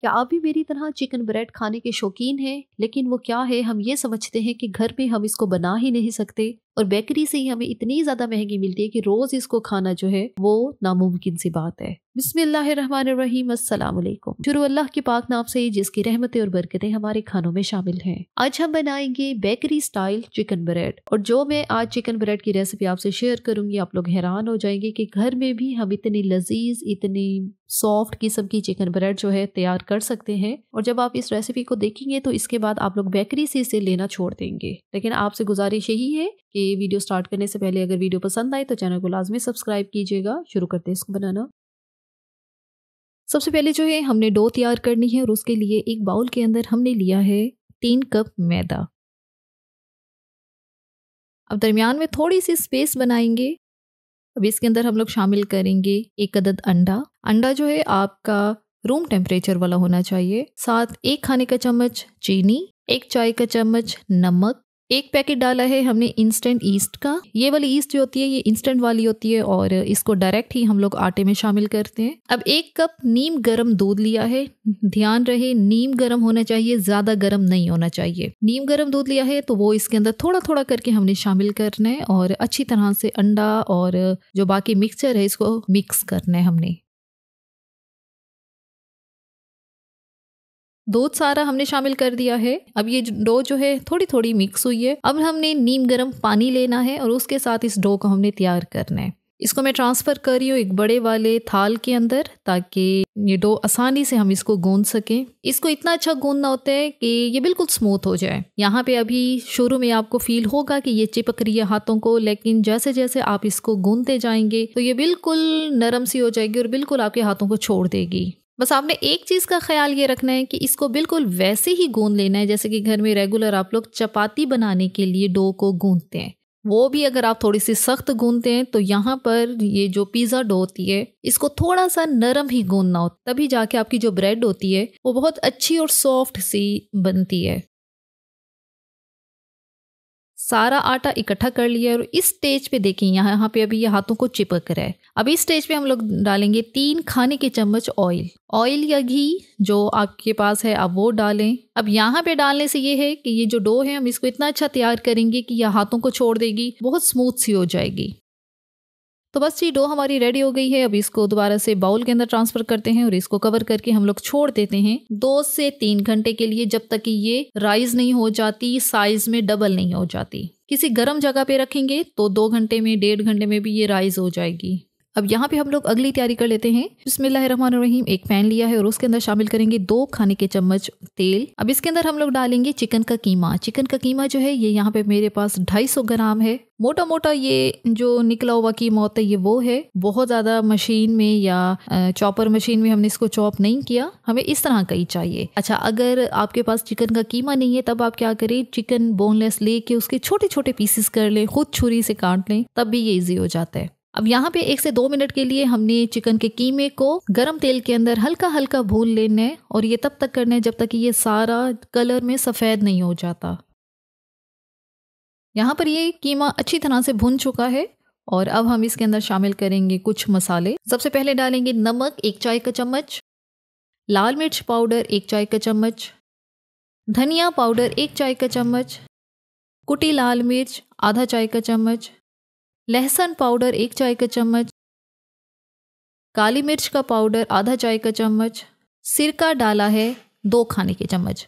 क्या आप भी मेरी तरह चिकन ब्रेड खाने के शौकीन हैं लेकिन वो क्या है हम ये समझते हैं कि घर में हम इसको बना ही नहीं सकते और बेकरी से ही हमें इतनी ज़्यादा महंगी मिलती है कि रोज़ इसको खाना जो है वो नामुमकिन सी बात है बिस्मिल्लाम असलकुम शुरू अल्लाह के पाक नाम से जिसकी रहमतें और बरकतें हमारे खानों में शामिल हैं आज हम बनाएंगे बेकरी स्टाइल चिकन ब्रेड और जो मैं आज चिकन ब्रेड की रेसिपी आपसे शेयर करूंगी आप लोग हैरान हो जाएंगे कि घर में भी हम इतनी लजीज इतनी सॉफ्ट किस्म की चिकन ब्रेड जो है तैयार कर सकते हैं और जब आप इस रेसिपी को देखेंगे तो इसके बाद आप लोग बेकरी से इसे लेना छोड़ देंगे लेकिन आपसे गुजारिश यही है कि वीडियो स्टार्ट करने से पहले अगर वीडियो पसंद आए तो चैनल को लाजमी सब्सक्राइब कीजिएगा शुरू करते हैं इसको बनाना सबसे पहले जो है हमने डो तैयार करनी है और उसके लिए एक बाउल के अंदर हमने लिया है तीन कप मैदा अब दरमियान में थोड़ी सी स्पेस बनाएंगे अब इसके अंदर हम लोग शामिल करेंगे एक अदद अंडा अंडा जो है आपका रूम टेम्परेचर वाला होना चाहिए साथ एक खाने का चम्मच चीनी एक चाय का चम्मच नमक एक पैकेट डाला है हमने इंस्टेंट ईस्ट का ये वाली ईस्ट जो होती है ये इंस्टेंट वाली होती है और इसको डायरेक्ट ही हम लोग आटे में शामिल करते हैं अब एक कप नीम गरम दूध लिया है ध्यान रहे नीम गरम होना चाहिए ज्यादा गरम नहीं होना चाहिए नीम गरम दूध लिया है तो वो इसके अंदर थोड़ा थोड़ा करके हमने शामिल करना है और अच्छी तरह से अंडा और जो बाकी मिक्सचर है इसको मिक्स करना है हमने दो सारा हमने शामिल कर दिया है अब ये डो जो है थोड़ी थोड़ी मिक्स हुई है अब हमने नीम गर्म पानी लेना है और उसके साथ इस डो को हमने तैयार करना है इसको मैं ट्रांसफ़र कर रही हूँ एक बड़े वाले थाल के अंदर ताकि ये डो आसानी से हम इसको गूंद सकें इसको इतना अच्छा गूंदना होता है कि ये बिल्कुल स्मूथ हो जाए यहाँ पे अभी शुरू में आपको फील होगा कि ये चिपक रही है हाथों को लेकिन जैसे जैसे आप इसको गूंदते जाएंगे तो ये बिल्कुल नरम सी हो जाएगी और बिल्कुल आपके हाथों को छोड़ देगी बस आपने एक चीज़ का ख्याल ये रखना है कि इसको बिल्कुल वैसे ही गूंद लेना है जैसे कि घर में रेगुलर आप लोग चपाती बनाने के लिए डो को गूंदते हैं वो भी अगर आप थोड़ी सी सख्त गूंदते हैं तो यहाँ पर ये जो पिज़्ज़ा डो होती है इसको थोड़ा सा नरम ही गूंदना हो तभी जाके आपकी जो ब्रेड होती है वो बहुत अच्छी और सॉफ्ट सी बनती है सारा आटा इकट्ठा कर लिया और इस स्टेज पे देखें यहाँ यहाँ पे अभी ये हाथों को चिपक रहा है अब इस स्टेज पे हम लोग डालेंगे तीन खाने के चम्मच ऑयल ऑयल या घी जो आपके पास है आप वो डालें अब यहाँ पे डालने से ये है कि ये जो डो है हम इसको इतना अच्छा तैयार करेंगे कि यह हाथों को छोड़ देगी बहुत स्मूथ सी हो जाएगी तो बस जी डो हमारी रेडी हो गई है अब इसको दोबारा से बाउल के अंदर ट्रांसफर करते हैं और इसको कवर करके हम लोग छोड़ देते हैं दो से तीन घंटे के लिए जब तक कि ये राइज नहीं हो जाती साइज में डबल नहीं हो जाती किसी गर्म जगह पे रखेंगे तो दो घंटे में डेढ़ घंटे में भी ये राइज हो जाएगी अब यहाँ पे हम लोग अगली तैयारी कर लेते हैं रहीम एक पैन लिया है और उसके अंदर शामिल करेंगे दो खाने के चम्मच तेल अब इसके अंदर हम लोग डालेंगे चिकन का कीमा चिकन का कीमा जो है ये यहाँ पे मेरे पास 250 ग्राम है मोटा मोटा ये जो निकला हुआ कीमा होता है ये वो है बहुत ज़्यादा मशीन में या चॉपर मशीन में हमने इसको चॉप नहीं किया हमें इस तरह का ही चाहिए अच्छा अगर आपके पास चिकन का कीमा नहीं है तब आप क्या करें चिकन बोनलेस लेके उसके छोटे छोटे पीसेस कर लें खुद छुरी से काट लें तब भी ये ईजी हो जाता है अब यहाँ पे एक से दो मिनट के लिए हमने चिकन के कीमे को गर्म तेल के अंदर हल्का हल्का भून लेना है और ये तब तक करना है जब तक कि ये सारा कलर में सफ़ेद नहीं हो जाता यहाँ पर ये कीमा अच्छी तरह से भुन चुका है और अब हम इसके अंदर शामिल करेंगे कुछ मसाले सबसे पहले डालेंगे नमक एक चाय का चम्मच लाल मिर्च पाउडर एक चाय का चम्मच धनिया पाउडर एक चाय का चम्मच कुटी लाल मिर्च आधा चाय का चम्मच लहसुन पाउडर एक चाय का चम्मच काली मिर्च का पाउडर आधा चाय का चम्मच सिरका डाला है दो खाने के चम्मच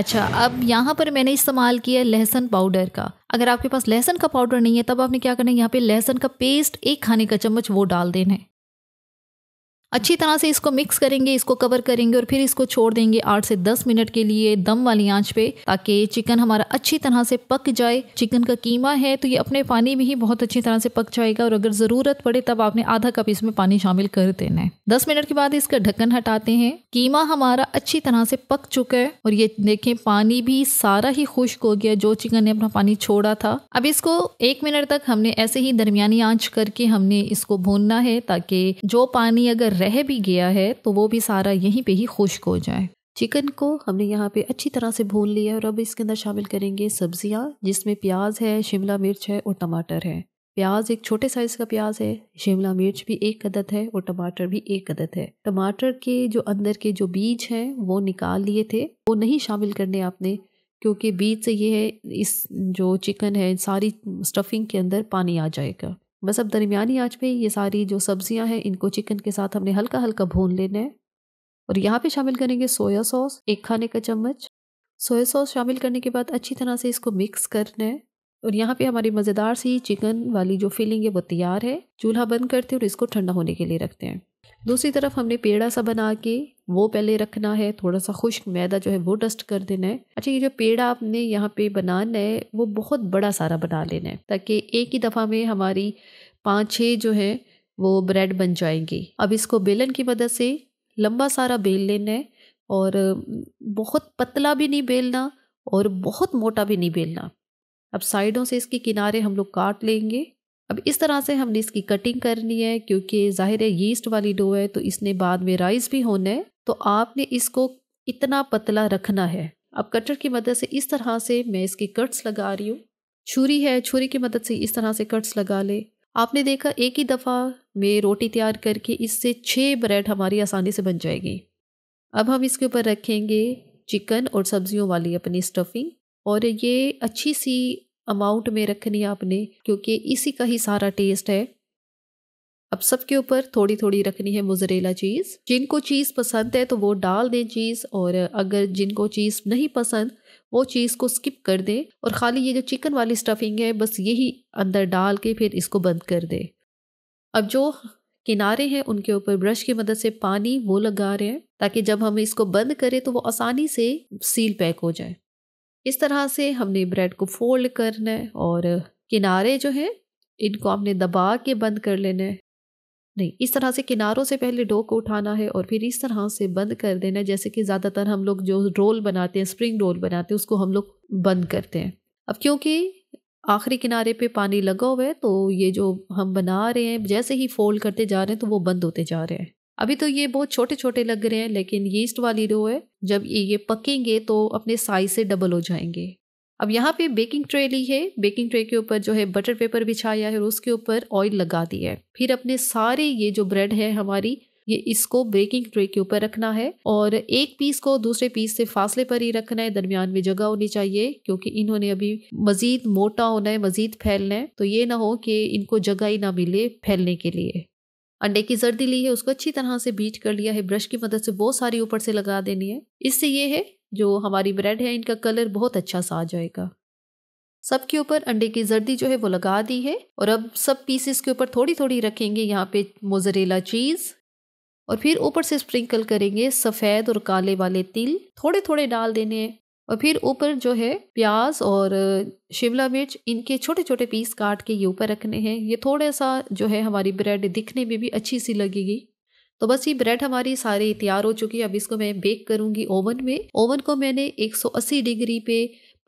अच्छा अब यहाँ पर मैंने इस्तेमाल किया लहसुन पाउडर का अगर आपके पास लहसुन का पाउडर नहीं है तब आपने क्या करना है यहाँ पे लहसुन का पेस्ट एक खाने का चम्मच वो डाल देना है अच्छी तरह से इसको मिक्स करेंगे इसको कवर करेंगे और फिर इसको छोड़ देंगे आठ से दस मिनट के लिए दम वाली आंच पे ताकि चिकन हमारा अच्छी तरह से पक जाए चिकन का कीमा है तो ये अपने पानी में ही बहुत अच्छी तरह से पक जाएगा और अगर ज़रूरत पड़े तब आपने आधा कप इसमें पानी शामिल कर देना है दस मिनट के बाद इसका ढक्कन हटाते हैं कीमा हमारा अच्छी तरह से पक चुका है और ये देखें पानी भी सारा ही खुश्क हो गया जो चिकन ने अपना पानी छोड़ा था अब इसको एक मिनट तक हमने ऐसे ही दरमियानी आंच करके हमने इसको भूनना है ताकि जो पानी अगर रह भी गया है तो वो भी सारा यहीं पे ही खुश्क हो जाए चिकन को हमने यहाँ पे अच्छी तरह से भून लिया है और अब इसके अंदर शामिल करेंगे सब्जियाँ जिसमें प्याज है शिमला मिर्च है और टमाटर है प्याज एक छोटे साइज़ का प्याज है शिमला मिर्च भी एक अदद है और टमाटर भी एक अदद है टमाटर के जो अंदर के जो बीज हैं वो निकाल लिए थे वो नहीं शामिल करने आपने क्योंकि बीज से ये है इस जो चिकन है सारी स्टफिंग के अंदर पानी आ जाएगा बस अब दरमियानी आँच पे ये सारी जो सब्जियां हैं इनको चिकन के साथ हमने हल्का हल्का भून लेना है और यहाँ पे शामिल करेंगे सोया सॉस एक खाने का चम्मच सोया सॉस शामिल करने के बाद अच्छी तरह से इसको मिक्स करना है और यहाँ पे हमारी मज़ेदार सी चिकन वाली जो फिलिंग है वो तैयार है चूल्हा बंद करते हैं और इसको ठंडा होने के लिए रखते हैं दूसरी तरफ हमने पेड़ा सा बना के वो पहले रखना है थोड़ा सा खुश्क मैदा जो है वो डस्ट कर देना है अच्छा ये जो पेड़ा आपने यहाँ पे बनाना है वो बहुत बड़ा सारा बना लेना है ताकि एक ही दफ़ा में हमारी पाँच छः जो है वो ब्रेड बन जाएंगी अब इसको बेलन की मदद से लंबा सारा बेल लेना है और बहुत पतला भी नहीं बेलना और बहुत मोटा भी नहीं बेलना अब साइडों से इसके किनारे हम लोग काट लेंगे अब इस तरह से हमने इसकी कटिंग करनी है क्योंकि ज़ाहिर है यीस्ट वाली डो है तो इसने बाद में राइस भी होना है तो आपने इसको इतना पतला रखना है अब कटर की मदद से इस तरह से मैं इसकी कट्स लगा रही हूँ छुरी है छुरी की मदद से इस तरह से कट्स लगा ले आपने देखा एक ही दफ़ा मैं रोटी तैयार करके इससे छः ब्रेड हमारी आसानी से बन जाएगी अब हम इसके ऊपर रखेंगे चिकन और सब्जियों वाली अपनी स्टफिंग और ये अच्छी सी अमाउंट में रखनी है आपने क्योंकि इसी का ही सारा टेस्ट है अब सबके ऊपर थोड़ी थोड़ी रखनी है मुजरेला चीज़ जिनको चीज़ पसंद है तो वो डाल दें चीज़ और अगर जिनको चीज़ नहीं पसंद वो चीज़ को स्किप कर दें और खाली ये जो चिकन वाली स्टफिंग है बस यही अंदर डाल के फिर इसको बंद कर दें अब जो किनारे हैं उनके ऊपर ब्रश की मदद से पानी वो लगा रहे हैं ताकि जब हम इसको बंद करें तो वो आसानी से सील पैक हो जाए इस तरह से हमने ब्रेड को फोल्ड करना है और किनारे जो हैं इनको हमने दबा के बंद कर लेना है नहीं इस तरह से किनारों से पहले डो को उठाना है और फिर इस तरह से बंद कर देना है जैसे कि ज़्यादातर हम लोग जो रोल बनाते हैं स्प्रिंग रोल बनाते हैं उसको हम लोग बंद करते हैं अब क्योंकि आखिरी किनारे पे पानी लगा हुआ है तो ये जो हम बना रहे हैं जैसे ही फोल्ड करते जा रहे हैं तो वो बंद होते जा रहे हैं अभी तो ये बहुत छोटे छोटे लग रहे हैं लेकिन यीस्ट वाली रो है जब ये ये पकेंगे तो अपने साइज से डबल हो जाएंगे अब यहाँ पे बेकिंग ट्रे ली है बेकिंग ट्रे के ऊपर जो है बटर पेपर बिछाया है और उसके ऊपर ऑयल लगा दिया है फिर अपने सारे ये जो ब्रेड है हमारी ये इसको बेकिंग ट्रे के ऊपर रखना है और एक पीस को दूसरे पीस से फासले पर ही रखना है दरमियान में जगह होनी चाहिए क्योंकि इन्होंने अभी मजीद मोटा होना है मजीद फैलना है तो ये ना हो कि इनको जगह ही ना मिले फैलने के लिए अंडे की जर्दी ली है उसको अच्छी तरह से बीट कर लिया है ब्रश की मदद से बहुत सारी ऊपर से लगा देनी है इससे ये है जो हमारी ब्रेड है इनका कलर बहुत अच्छा सा आ जाएगा सबके ऊपर अंडे की जर्दी जो है वो लगा दी है और अब सब पीसेस के ऊपर थोड़ी थोड़ी रखेंगे यहाँ पे मोजरेला चीज़ और फिर ऊपर से स्प्रिंकल करेंगे सफ़ेद और काले वाले तिल थोड़े थोड़े डाल देने हैं और फिर ऊपर जो है प्याज और शिमला मिर्च इनके छोटे छोटे पीस काट के ये ऊपर रखने हैं ये थोड़ा सा जो है हमारी ब्रेड दिखने में भी अच्छी सी लगेगी तो बस ये ब्रेड हमारी सारी तैयार हो चुकी है अब इसको मैं बेक करूँगी ओवन में ओवन को मैंने 180 डिग्री पे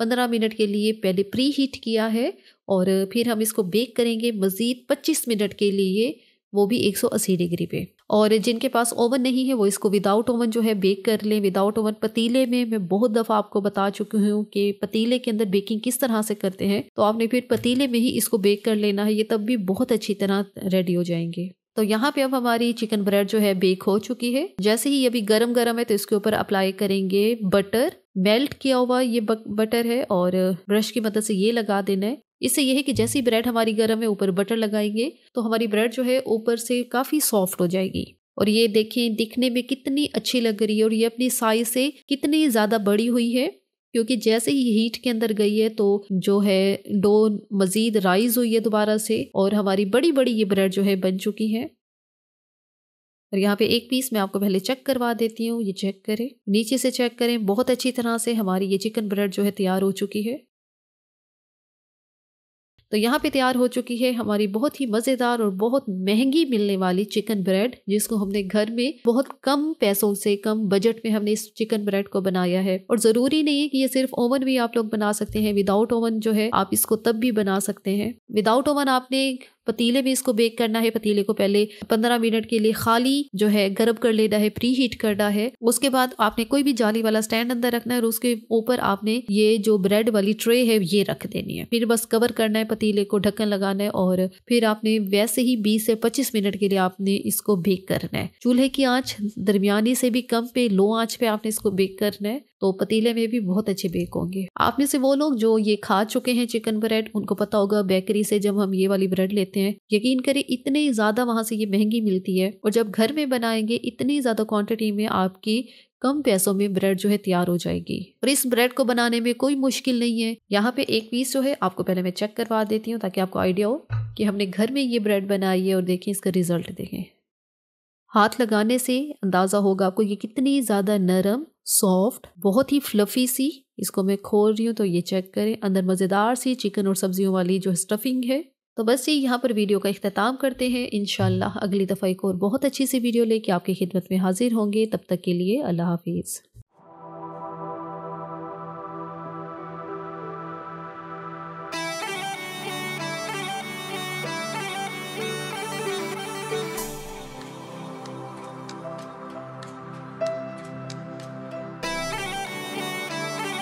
15 मिनट के लिए पहले प्री हीट किया है और फिर हम इसको बेक करेंगे मज़ीद 25 मिनट के लिए वो भी 180 डिग्री पे और जिनके पास ओवन नहीं है वो इसको विदाउट ओवन जो है बेक कर लें विदाउट ओवन पतीले में मैं बहुत दफ़ा आपको बता चुकी हूँ कि पतीले के अंदर बेकिंग किस तरह से करते हैं तो आपने फिर पतीले में ही इसको बेक कर लेना है ये तब भी बहुत अच्छी तरह रेडी हो जाएंगे तो यहाँ पे अब हमारी चिकन ब्रेड जो है बेक हो चुकी है जैसे ही अभी गरम गरम है तो इसके ऊपर अप्लाई करेंगे बटर मेल्ट किया हुआ ये बटर है और ब्रश की मदद से ये लगा देना है इससे यह है कि जैसी ब्रेड हमारी गर्म है ऊपर बटर लगाएंगे तो हमारी ब्रेड जो है ऊपर से काफ़ी सॉफ्ट हो जाएगी और ये देखें दिखने में कितनी अच्छी लग रही है और ये अपनी साइज से कितनी ज़्यादा बड़ी हुई है क्योंकि जैसे ही हीट के अंदर गई है तो जो है डो मज़ीद राइज हुई है दोबारा से और हमारी बड़ी बड़ी ये ब्रेड जो है बन चुकी है और यहाँ पे एक पीस मैं आपको पहले चेक करवा देती हूँ ये चेक करें नीचे से चेक करें बहुत अच्छी तरह से हमारी ये चिकन ब्रेड जो है तैयार हो चुकी है तो यहाँ पे तैयार हो चुकी है हमारी बहुत ही मज़ेदार और बहुत महंगी मिलने वाली चिकन ब्रेड जिसको हमने घर में बहुत कम पैसों से कम बजट में हमने इस चिकन ब्रेड को बनाया है और ज़रूरी नहीं है कि ये सिर्फ ओवन भी आप लोग बना सकते हैं विदाउट ओवन जो है आप इसको तब भी बना सकते हैं विदाउट ओवन आपने पतीले में इसको बेक करना है पतीले को पहले पंद्रह मिनट के लिए खाली जो है गर्म कर लेना है प्री हीट करना है उसके बाद आपने कोई भी जाली वाला स्टैंड अंदर रखना है और उसके ऊपर आपने ये जो ब्रेड वाली ट्रे है ये रख देनी है फिर बस कवर करना है पतीले को ढक्कन लगाना है और फिर आपने वैसे ही बीस से पच्चीस मिनट के लिए आपने इसको बेक करना है चूल्हे की आँच दरमियानी से भी कम पे लो आँच पे आपने इसको बेक करना है तो पतीले में भी बहुत अच्छे बेक होंगे आप में से वो लोग जो ये खा चुके हैं चिकन ब्रेड उनको पता होगा बेकरी से जब हम ये वाली ब्रेड लेते हैं यकीन करें इतने ज़्यादा वहाँ से ये महंगी मिलती है और जब घर में बनाएंगे इतनी ज़्यादा क्वांटिटी में आपकी कम पैसों में ब्रेड जो है तैयार हो जाएगी और इस ब्रेड को बनाने में कोई मुश्किल नहीं है यहाँ पे एक पीस जो है आपको पहले मैं चेक करवा देती हूँ ताकि आपको आइडिया हो कि हमने घर में ये ब्रेड बनाई है और देखें इसका रिजल्ट देखें हाथ लगाने से अंदाज़ा होगा आपको ये कितनी ज़्यादा नरम सॉफ्ट बहुत ही फ्लफी सी इसको मैं खोल रही हूँ तो ये चेक करें अंदर मज़ेदार सी चिकन और सब्जियों वाली जो स्टफिंग है तो बस ये यहाँ पर वीडियो का अख्ताम करते हैं इन अगली दफ़ा एक और बहुत अच्छी सी वीडियो लेके आपकी खिदमत में हाजिर होंगे तब तक के लिए अल्लाह हाफिज़